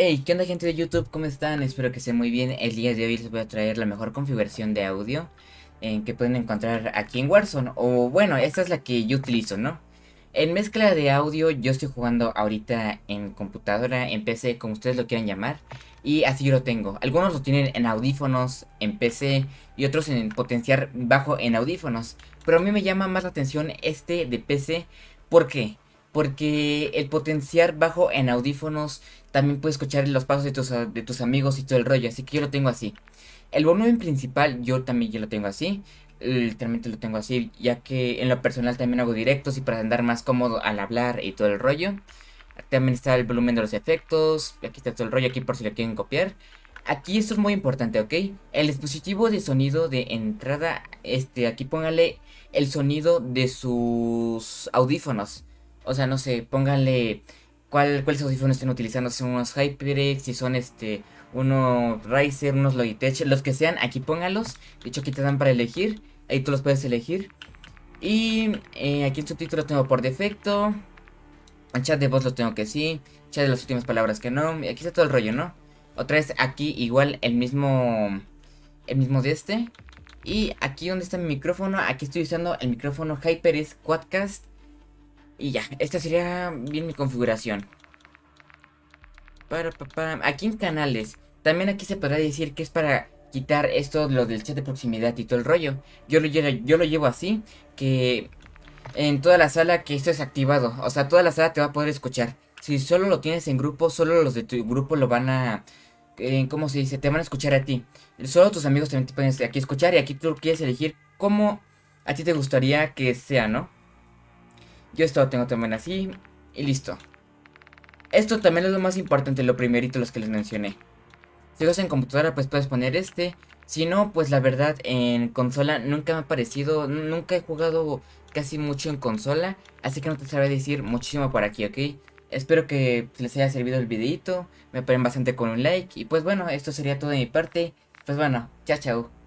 Hey, ¿qué onda gente de YouTube? ¿Cómo están? Espero que estén muy bien. El día de hoy les voy a traer la mejor configuración de audio en que pueden encontrar aquí en Warzone. O bueno, esta es la que yo utilizo, ¿no? En mezcla de audio yo estoy jugando ahorita en computadora, en PC, como ustedes lo quieran llamar. Y así yo lo tengo. Algunos lo tienen en audífonos, en PC y otros en potenciar bajo en audífonos. Pero a mí me llama más la atención este de PC. ¿Por qué? Porque porque el potenciar bajo en audífonos también puedes escuchar los pasos de tus, amigos y todo el rollo, así que yo lo tengo así. El volumen principal yo también yo lo tengo así, literalmente lo tengo así, ya que en lo personal también hago directos y para andar más cómodo al hablar y todo el rollo. También está el volumen de los efectos, aquí está todo el rollo, aquí por si lo quieren copiar. Aquí esto es muy importante, ¿ok? El dispositivo de sonido de entrada, este, aquí póngale el sonido de sus audífonos. O sea, no sé, pónganle cuál, cuáles audífonos estén utilizando, si son unos HyperX, si son este, unos Razer, unos Logitech, los que sean, aquí póngalos. De hecho, aquí te dan para elegir, ahí tú los puedes elegir. Y eh, aquí en subtítulos tengo por defecto. En chat de voz lo tengo que sí. Chat de las últimas palabras que no. aquí está todo el rollo, ¿no? Otra vez aquí igual el mismo. El mismo de este. Y aquí donde está mi micrófono. Aquí estoy usando el micrófono HyperX Quadcast y ya, esta sería bien mi configuración. Para, para, aquí en canales. También aquí se podrá decir que es para quitar esto, lo del chat de proximidad y todo el rollo. Yo lo, llevo, yo lo llevo así, que en toda la sala que esto es activado. O sea, toda la sala te va a poder escuchar. Si solo lo tienes en grupo, solo los de tu grupo lo van a... Como eh, ¿Cómo se dice? Te van a escuchar a ti. Solo tus amigos también te pueden aquí escuchar y aquí tú quieres elegir cómo a ti te gustaría que sea, ¿no? Yo esto lo tengo también así. Y listo. Esto también es lo más importante, lo primerito, los que les mencioné. Si vas en computadora, pues puedes poner este. Si no, pues la verdad, en consola nunca me ha parecido, nunca he jugado casi mucho en consola. Así que no te sabré decir muchísimo por aquí, ¿ok? Espero que les haya servido el videito. Me apoyen bastante con un like. Y pues bueno, esto sería todo de mi parte. Pues bueno, chao, chao.